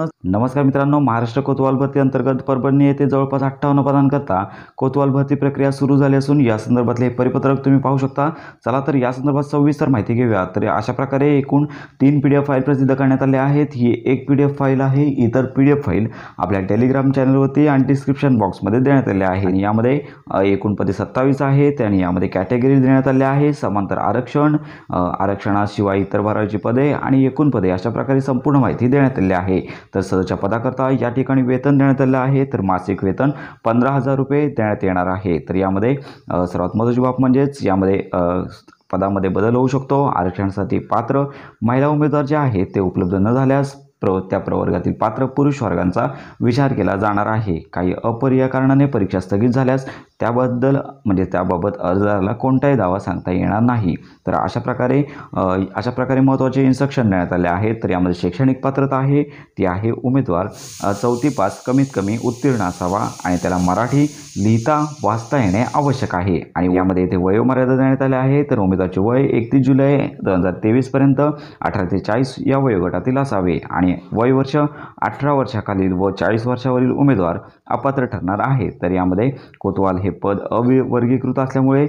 नमस्कार मित्रांनो महाराष्ट्र कोतवाल भरती अंतर्गत परभणी येथे जवळपास अठ्ठावन्न पदांकरता कोतवाल भरती प्रक्रिया सुरू झाली असून या संदर्भातले परिपत्रक तुम्ही पाहू शकता चला तर या संदर्भात सविस्तर माहिती घेऊया तर अशा प्रकारे एकूण तीन पी डी एफ फाईल प्रसिद्ध करण्यात आले आहेत ही एक पी डी एफ फाईल आहे इतर पी डी एफ फाईल आपल्या टेलिग्राम चॅनलवरती आणि डिस्क्रिप्शन बॉक्समध्ये देण्यात आले आहे यामध्ये एकूण पदे सत्तावीस आहेत आणि यामध्ये कॅटेगरी देण्यात आल्या आहे समांतर आरक्षण आरक्षणाशिवाय इतर भराची पदे आणि एकूण पदे अशा प्रकारे संपूर्ण माहिती देण्यात आली आहे तर सदरच्या पदाकरता या ठिकाणी वेतन देण्यात आलं आहे तर मासिक वेतन पंधरा हजार रुपये देण्यात येणार आहे तर यामध्ये सर्वात महत्त्वाची बाब म्हणजेच यामध्ये पदामध्ये बदल होऊ शकतो आरक्षणासाठी पात्र महिला उमेदवार जे आहेत ते उपलब्ध न झाल्यास प्र त्या प्रवर्गातील पात्र पुरुष वर्गांचा विचार केला जाणार आहे काही अपरिया कारणाने परीक्षा स्थगित झाल्यास त्याबद्दल म्हणजे त्याबाबत अर्जदाराला कोणताही दावा सांगता येणार नाही तर अशा प्रकारे अशा प्रकारे महत्त्वाचे इन्स्ट्रक्शन देण्यात आले आहेत तर यामध्ये शैक्षणिक पात्रता आहे ती आहे उमेदवार चौथी पास कमीत कमी उत्तीर्ण असावा आणि त्याला मराठी लिहिता वाचता येणे आवश्यक आहे आणि यामध्ये येथे वयोमर्यादा देण्यात आल्या आहे तर उमेदवारचे वय एकतीस जुलै दोन हजार तेवीसपर्यंत अठरा ते चाळीस या वयोगटातील असावे आणि वयवर्ष अठरा वर्षाखालील व चाळीस वर्षावरील उमेदवार अपात्र ठरणार आहे तर यामध्ये कोतवाल हे पद वर्गीकृत असल्यामुळे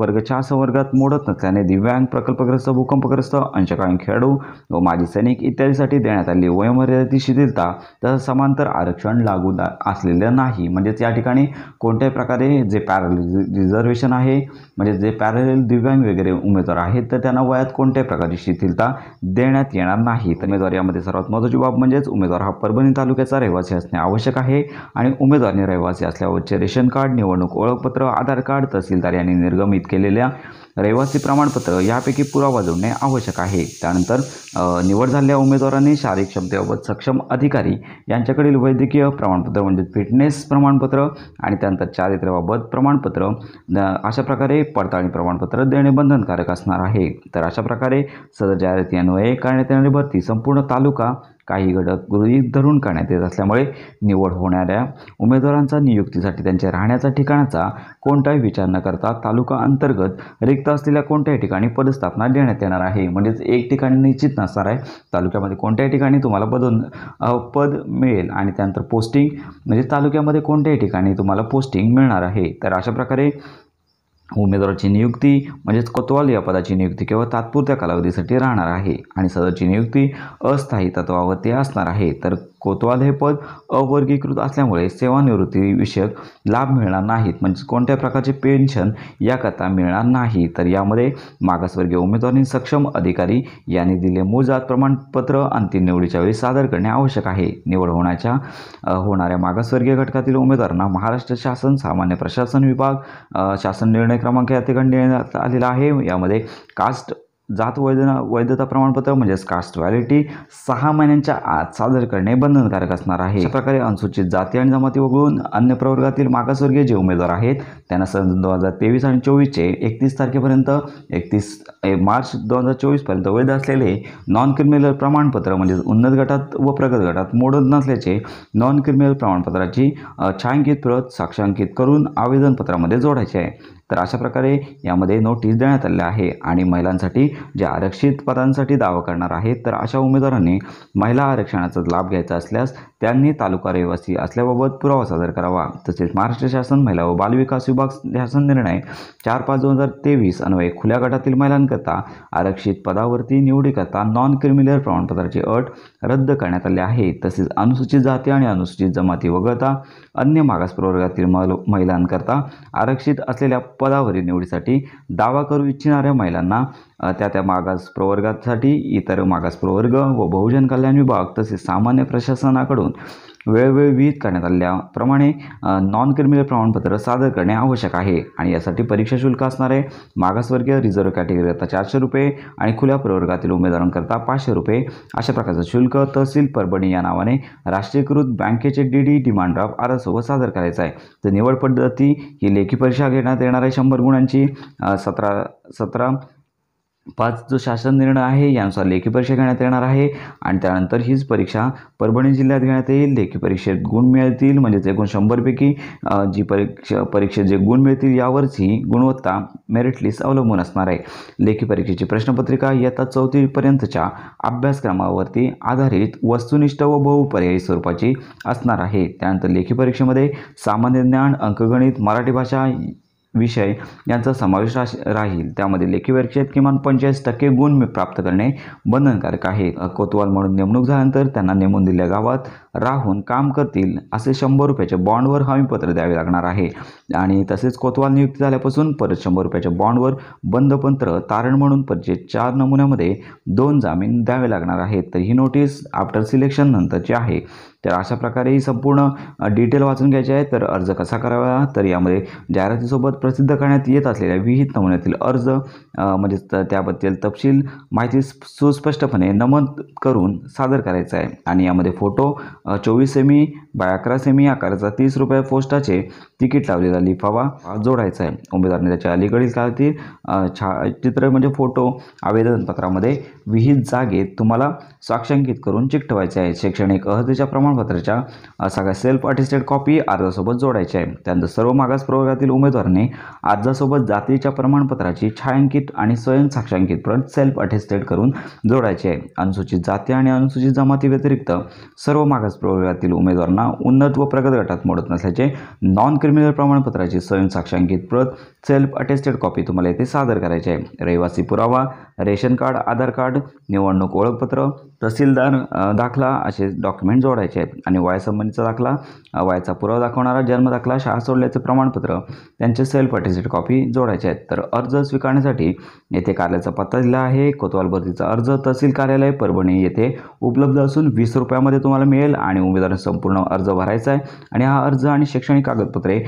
वर्ग चार संवर्गात मोडत नसल्याने दिव्यांग प्रकल्पग्रस्त भूकंपग्रस्त अंशकालीन खेळाडू व माजी सैनिक इत्यादीसाठी देण्यात आलेली वयोमर्यादेची शिथिलता तसंच समांतर आरक्षण लागू असलेलं नाही म्हणजेच या ठिकाणी कोणत्याही प्रकारे जे पॅरल रिझर्वेशन आहे म्हणजे जे पॅरल दिव्यांग वगैरे उमेदवार आहेत तर त्यांना वयात कोणत्याही प्रकारची शिथिलता देण्यात येणार नाही तर उमेदवार यामध्ये सर्वात महत्त्वाची बाब म्हणजेच उमेदवार हा परभणी तालुक्याचा रहिवासी असणे आवश्यक आहे आणि उमेदवारने रहिवासी असल्यावरचे रेशन कार्ड निवडणूक निवडणूक ओळखपत्र आधार कार्ड तहसीलदार यांनी निर्गमित केलेल्या रहिवासी प्रमाणपत्र यापैकी पुरावा जोडणे आवश्यक आहे त्यानंतर निवड झालेल्या उमेदवारांनी शारीरिक क्षमतेबाबत सक्षम अधिकारी यांच्याकडील वैद्यकीय प्रमाणपत्र म्हणजे फिटनेस प्रमाणपत्र आणि त्यानंतर चारित्र्याबाबत प्रमाणपत्र अशा प्रकारे पडताळणी प्रमाणपत्र देणे बंधनकारक असणार आहे तर अशा प्रकारे सदर जाहिराती करण्यात येणारी भरती संपूर्ण तालुका काही घटक गृहीत धरून करण्यात येत असल्यामुळे निवड होणाऱ्या उमेदवारांचा नियुक्तीसाठी त्यांच्या राहण्याच्या ठिकाणाचा कोणताही विचार न करता तालुका अंतर्गत रिक्त असलेल्या कोणत्याही ठिकाणी पदस्थापना देण्यात येणार आहे म्हणजेच एक ठिकाणी निश्चित नसणार आहे तालुक्यामध्ये कोणत्याही ठिकाणी तुम्हाला पदोन पद मिळेल आणि त्यानंतर पोस्टिंग म्हणजे तालुक्यामध्ये कोणत्याही ठिकाणी तुम्हाला पोस्टिंग मिळणार आहे तर अशा प्रकारे उमेदवाराची नियुक्ती म्हणजेच कोतवाल या पदाची नियुक्ती केवळ तात्पुरत्या कालावधीसाठी राहणार आहे आणि सदरची नियुक्ती अस्थायी तत्वावरती असणार आहे तर कोतवाल हे पद अवर्गीकृत असल्यामुळे सेवानिवृत्तीविषयक लाभ मिळणार नाहीत म्हणजे कोणत्या प्रकारचे पेन्शन याकरता मिळणार नाही तर यामध्ये मागासवर्गीय उमेदवारांनी सक्षम अधिकारी यांनी दिले मूळ जात प्रमाणपत्र अंतिम निवडीच्या वेळी सादर करणे आवश्यक आहे निवड होण्याच्या होणाऱ्या मागासवर्गीय घटकातील उमेदवारांना महाराष्ट्र शासन सामान्य प्रशासन विभाग शासन निर्णय क्रमांक या ठिकाणी देण्यात आलेला आहे यामध्ये कास्ट जात वैधना वैधता प्रमाणपत्र म्हणजेच कास्ट व्हॅलिटी सहा महिन्यांच्या आत सादर करणे बंधनकारक असणार आहे अशा प्रकारे अनुसूचित जाती आणि जमाती वगळून अन्य प्रवर्गातील मागासवर्गीय जे उमेदवार आहेत त्यांना सन दोन हजार तेवीस आणि चोवीसचे एकतीस तारखेपर्यंत एकतीस मार्च दोन हजार चोवीसपर्यंत वैध असलेले नॉन क्रिमिनल प्रमाणपत्र म्हणजे उन्नत गटात व प्रगत गटात मोडत नसल्याचे नॉन क्रिमिनल प्रमाणपत्राची छायांकित प्रत साक्षांकित करून आवेदनपत्रामध्ये जोडायचे आहे तर अशा प्रकारे यामध्ये नोटीस देण्यात आल्या आहे आणि महिलांसाठी जे आरक्षित पदांसाठी दावा करणार आहेत तर अशा उमेदवारांनी महिला आरक्षणाचा लाभ घ्यायचा असल्यास त्यांनी तालुका रहिवासी असल्याबाबत पुरावा सादर करावा तसेच महाराष्ट्र शासन महिला व बालविकास विभाग शासन निर्णय चार पाच दोन हजार तेवीस अन्वये खुल्या गटातील महिलांकरता आरक्षित पदावरती निवडीकरता नॉन क्रिमिनल प्रमाणपत्राची अट रद्द करण्यात आली आहे तसेच अनुसूचित जाती आणि अनुसूचित जमाती वगळता अन्य मागास प्रवर्गातील महिलांकरता आरक्षित असलेल्या पदावरील निवडीसाठी दावा करू इच्छिणाऱ्या महिलांना त्या त्या मागास प्रवर्गासाठी इतर मागास प्रवर्ग व बहुजन कल्याण विभाग तसेच सामान्य प्रशासनाकडून वेळोवेळी विहित करण्यात आल्याप्रमाणे नॉन क्रिमिनल प्रमाणपत्र सादर करणे आवश्यक आहे आणि यासाठी परीक्षा शुल्क असणारे मागासवर्गीय रिझर्व्ह कॅटेगरीकरता चारशे रुपये आणि खुल्या प्रवर्गातील उमेदवारांकरता पाचशे रुपये अशा प्रकारचं शुल्क तहसील परभणी या नावाने राष्ट्रीयकृत बँकेचे डी डी डिमांड ड्राफ्ट आरसोबत सादर करायचं आहे तर निवड पद्धती ही लेखी परीक्षा घेण्यात येणार आहे शंभर गुणांची सतरा सतरा पाच जो शासन निर्णय आहे यानुसार लेखी परीक्षा घेण्यात येणार आहे आणि त्यानंतर हीच परीक्षा परभणी जिल्ह्यात घेण्यात येईल लेखी परीक्षेत गुण मिळतील म्हणजेच एकूण शंभरपैकी जी परीक्षा परीक्षेत जे गुण मिळतील यावरची गुणवत्ता मेरिट लिस्ट अवलंबून असणार आहे लेखी परीक्षेची प्रश्नपत्रिका इयत्ता चौथीपर्यंतच्या अभ्यासक्रमावरती आधारित वस्तुनिष्ठ व बहुपर्यायी स्वरूपाची असणार आहे त्यानंतर लेखी परीक्षेमध्ये सामान्य ज्ञान अंकगणित मराठी भाषा विषय यांचा समावेश राहील त्यामध्ये लेखी परीक्षेत किमान पंचेचाळीस टक्के गुण प्राप्त करणे बंधनकारक आहे कोतवाल म्हणून नेमणूक झाल्यानंतर त्यांना नेमून दिल्या गावात राहून काम करतील असे शंभर रुपयाच्या बॉन्डवर हमीपत्र द्यावे लागणार आहे आणि तसेच कोतवाल नियुक्ती झाल्यापासून परत शंभर रुपयाच्या बॉन्डवर बंदपत्र तारण म्हणून परचे चार नमुन्यामध्ये दोन जामीन द्यावे लागणार आहेत तर ही नोटीस आफ्टर सिलेक्शन नंतरची आहे तर अशा प्रकारे ही संपूर्ण डिटेल वाचून घ्यायची आहे तर अर्ज कसा करावा तर यामध्ये जाहिरातीसोबत प्रसिद्ध करण्यात येत असलेल्या विहित नमुन्यातील अर्ज म्हणजेच त्याबद्दल तपशील माहिती सुस्पष्टपणे नमूद करून सादर करायचं आहे आणि यामध्ये फोटो चोवीस सेमी बाय अकरा सेमी आकाराचा तीस रुपये पोस्टाचे तिकीट लावलेला लिफावा जोडायचा आहे उमेदवारने त्याच्या अलीकडील काळातील छायाचित्र म्हणजे फोटो आवेदनपत्रामध्ये विहित जागेत तुम्हाला साक्षांकित करून चिकटवायचे आहे शैक्षणिक अहतेच्या प्रमाणपत्राच्या सगळ्या सेल्फ अटेस्टेड कॉपी अर्जासोबत जोडायची आहे त्यानंतर सर्व मागास प्रवर्गातील उमेदवाराने अर्जासोबत जातीच्या प्रमाणपत्राची छायांकित आणि साक्षांकित प्रत सेल्फ अटेस्टेड करून जोडायचे आहे अनुसूचित जाती आणि अनुसूचित जमाती व्यतिरिक्त सर्व मागास प्रयोगातील उमेदवारांना उन्नत व प्रगत गटात मोडत नसल्याचे नॉन क्रिमिनल प्रमाणपत्राची स्वयंसाक्षांकित प्रत सेल्फ अटेस्टेड कॉपी तुम्हाला येथे सादर करायचे आहे रहिवासी पुरावा रेशन कार्ड आधार कार्ड निवडणूक ओळखपत्र तहसीलदार दाखला असे डॉक्युमेंट जोडायचे आहेत आणि वयासंबंधीचा दाखला वयाचा पुरावा दाखवणारा जन्म दाखला शाळा सोडल्याचे प्रमाणपत्र त्यांचे सेल्फ अटेस्टेड कॉपी जोडायचे आहेत तर अर्ज स्वीकारण्यासाठी येथे कार्यालयाचा पत्ता दिला आहे कोतवाल भरतीचा अर्ज तहसील कार्यालय परभणी येथे उपलब्ध असून वीस रुपयामध्ये तुम्हाला मिळेल आणि उमेदवार संपूर्ण अर्ज भरायचा आहे आणि हा अर्ज आणि शैक्षणिक कागदपत्रे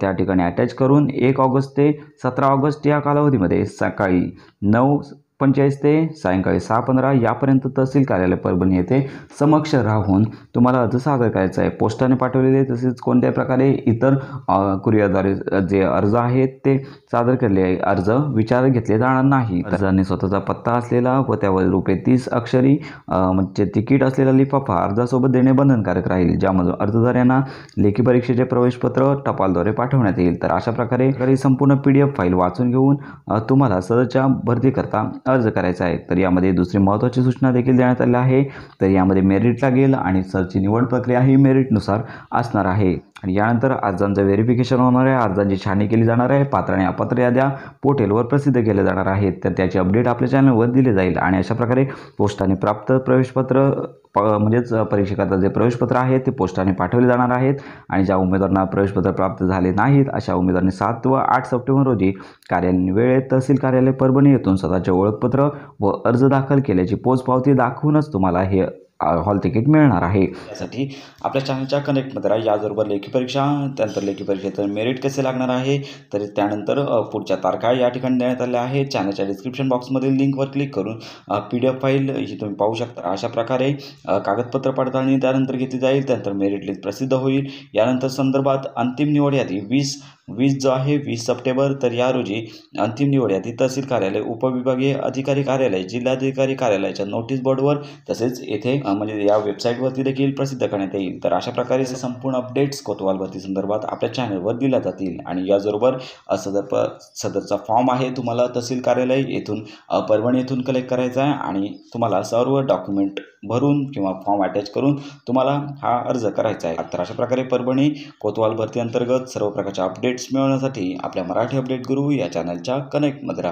त्या ठिकाणी अटॅच करून एक ऑगस्ट ते सतरा ऑगस्ट या कालावधीमध्ये सकाळी नऊ पंचेचाळीस ते सायंकाळी सहा पंधरा यापर्यंत तहसील कार्यालय परभणी येथे समक्ष राहून तुम्हाला अर्ज सादर करायचा आहे पोस्टाने पाठवलेले तसेच कोणत्या प्रकारे इतर कुरिअरद्वारे जे अर्ज आहेत ते सादर केले अर्ज विचार घेतले जाणार नाही अर्जाने स्वतःचा पत्ता असलेला व त्यावर रुपये तीस अक्षरी म्हणजे तिकीट असलेला लिफाफा अर्जासोबत देणे बंधनकारक राहील ज्यामधून अर्जदारांना लेखी परीक्षेचे प्रवेशपत्र टपालद्वारे पाठवण्यात येईल तर अशा प्रकारे संपूर्ण पी डी एफ फाईल वाचून घेऊन तुम्हाला सदरच्या भरतीकरता अर्ज करायचा आहे तर यामध्ये दुसरी महत्त्वाची सूचना देखील देण्यात आली आहे तर यामध्ये मेरिट लागेल आणि सरची निवड प्रक्रिया ही मेरिटनुसार असणार आहे आणि यानंतर अर्जांचं व्हेरिफिकेशन होणार आहे अर्जांची छाणी केली जाणार आहे पात्र आणि अपात्र याद्या पोर्टलवर प्रसिद्ध केल्या जाणार आहेत तर त्याचे अपडेट आपल्या चॅनलवर दिले जाईल आणि अशा प्रकारे पोस्टाने प्राप्त प्रवेशपत्र प म्हणजेच परीक्षकाचं जे प्रवेशपत्र आहे ते पोस्टाने पाठवले जाणार आहेत आणि ज्या उमेदवारांना प्रवेशपत्र प्राप्त झाले नाहीत अशा उमेदवारांनी सात व आठ सप्टेंबर रोजी कार्यालयीन वेळेत तहसील कार्यालय परभणी येथून स्वतःचे ओळखपत्र व अर्ज दाखल केल्याची पोचपावती दाखवूनच तुम्हाला हे हॉल तिकीट मिळणार आहे त्यासाठी आपल्या चॅनलच्या कनेक्टमध्ये राहा याचबरोबर लेखी परीक्षा त्यानंतर लेखी परीक्षेत मेरिट कसे लागणार आहे तर त्यानंतर पुढच्या तारखा या ठिकाणी देण्यात आल्या आहेत चॅनलच्या डिस्क्रिप्शन बॉक्समधील लिंकवर क्लिक करून पी डी एफ फाईल ही तुम्ही पाहू शकता अशा प्रकारे कागदपत्र पडताळणी त्यानंतर घेतली जाईल त्यानंतर मेरिट लिस्ट प्रसिद्ध होईल यानंतर संदर्भात अंतिम निवड यादी वीस वीस जो आहे वीस सप्टेंबर तर या रोजी अंतिम निवड यादी तहसील कार्यालय उपविभागीय अधिकारी कार्यालय जिल्हाधिकारी कार्यालयाच्या नोटीस बोर्डवर तसेच येथे म्हणजे या वेबसाईटवरती देखील प्रसिद्ध करण्यात येईल तर अशा प्रकारे संपूर्ण अपडेट्स कोतवाल भरती संदर्भात आपल्या चॅनलवर दिल्या जातील आणि याचबरोबर सदर सदरचा फॉर्म आहे तुम्हाला तहसील कार्यालय येथून परभणी येथून कलेक्ट करायचा आहे आणि तुम्हाला सर्व डॉक्युमेंट भरून किंवा फॉर्म अटॅच करून तुम्हाला हा अर्ज करायचा आहे तर अशा प्रकारे परभणी कोतवाल भरती अंतर्गत सर्व प्रकारच्या अपडेट अपडेट्स मिळवण्यासाठी आपल्या मराठी अपडेट गुरु या चॅनलच्या कनेक्ट मध्ये